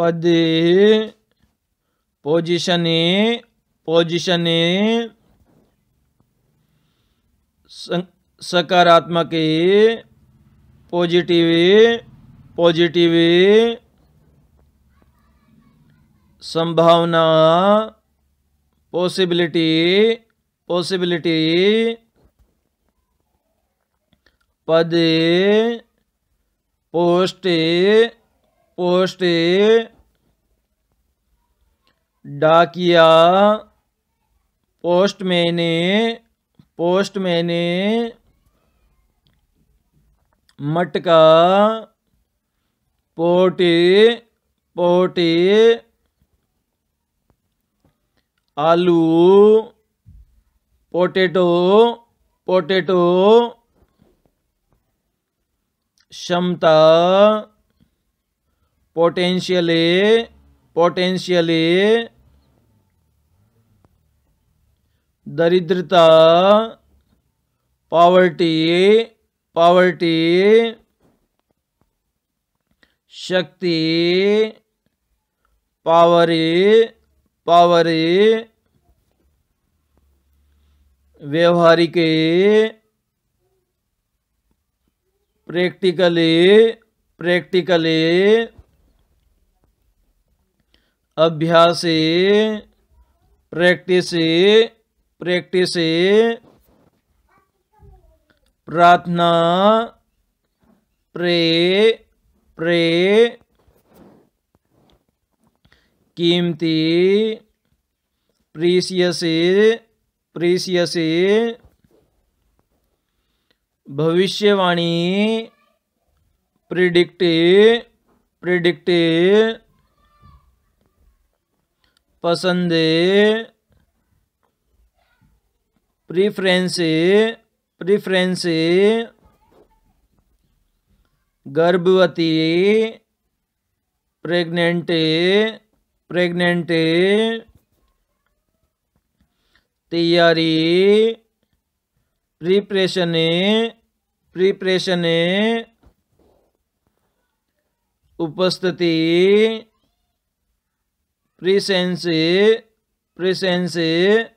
पद position position सकारात्मक positive positive संभावना पॉसिबिलिटी पॉसिबिलिटी पद पोस्ट पोस्ट डाकिया पोस्ट मैंने पोस्ट मटका पोटे पोटे आलू पोटेटो पोटेटो क्षमता potentially potentially daridrata poverty poverty shakti power power व्यवहारिक प्रैक्टिकली प्रैक्टिकली अभ्यास प्रैक्टिस प्रैक्टिस प्रार्थना प्रे प्रे कीमती प्रीसियस प्रीसियस भविष्यवाणी प्रिडिक्ट प्रिडिक्ट पसंद प्रिफ्रेंस प्रिफ्रेंस गर्भवती प्रेग्नेंट प्रेग्नेंट तैयारी प्रिपरेशन प्रिपरेशन उपस्थिति प्रिसेंसे प्रिसेंसे